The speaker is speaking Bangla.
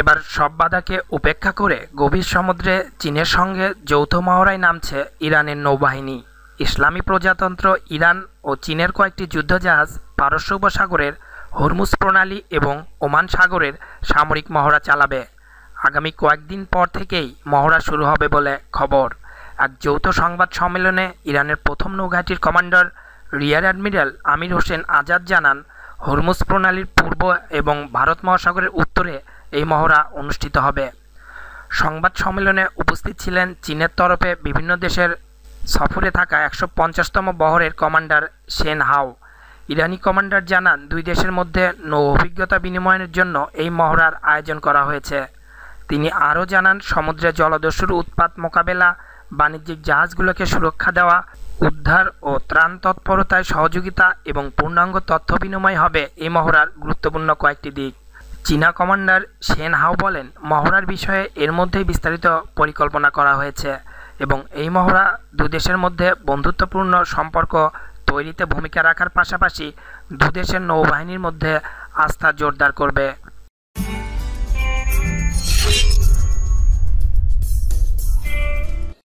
এবার সব বাধাকে উপেক্ষা করে গভীর সমুদ্রে চীনের সঙ্গে যৌথ মহড়ায় নামছে ইরানের নৌবাহিনী ইসলামী প্রজাতন্ত্র ইরান ও চীনের কয়েকটি যুদ্ধজাহাজ পারস্য উপসাগরের হরমুজ প্রণালী এবং ওমান সাগরের সামরিক মহড়া চালাবে আগামী কয়েকদিন পর থেকেই মহড়া শুরু হবে বলে খবর এক যৌথ সংবাদ সম্মেলনে ইরানের প্রথম নৌঘাটির commander rear admiral Amir Hossein Azad জানান হরমুজ প্রণালীর পূর্ব এবং ভারত মহাসাগরের উত্তরে এই মহড়া অনুষ্ঠিত হবে সংবাদ সম্মেলনে উপস্থিত ছিলেন চীনের তরফে বিভিন্ন দেশের সফরে থাকা একশো পঞ্চাশতম বহরের কমান্ডার সেন হাও ইরানি কমান্ডার জানান দুই দেশের মধ্যে নৌ অভিজ্ঞতা বিনিময়ের জন্য এই মহড়ার আয়োজন করা হয়েছে তিনি আরও জানান সমুদ্রে জলদস্যুর উৎপাত মোকাবেলা বাণিজ্যিক জাহাজগুলোকে সুরক্ষা দেওয়া উদ্ধার ও ত্রাণ তৎপরতায় সহযোগিতা এবং পূর্ণাঙ্গ তথ্য বিনিময় হবে এই মহড়ার গুরুত্বপূর্ণ কয়েকটি দিক চীনা কমান্ডার সেন হাও বলেন মহড়ার বিষয়ে এর মধ্যেই বিস্তারিত পরিকল্পনা করা হয়েছে এবং এই মহড়া দুদেশের মধ্যে বন্ধুত্বপূর্ণ সম্পর্ক তৈরিতে ভূমিকা রাখার পাশাপাশি দুদেশের নৌবাহিনীর মধ্যে আস্থা জোরদার করবে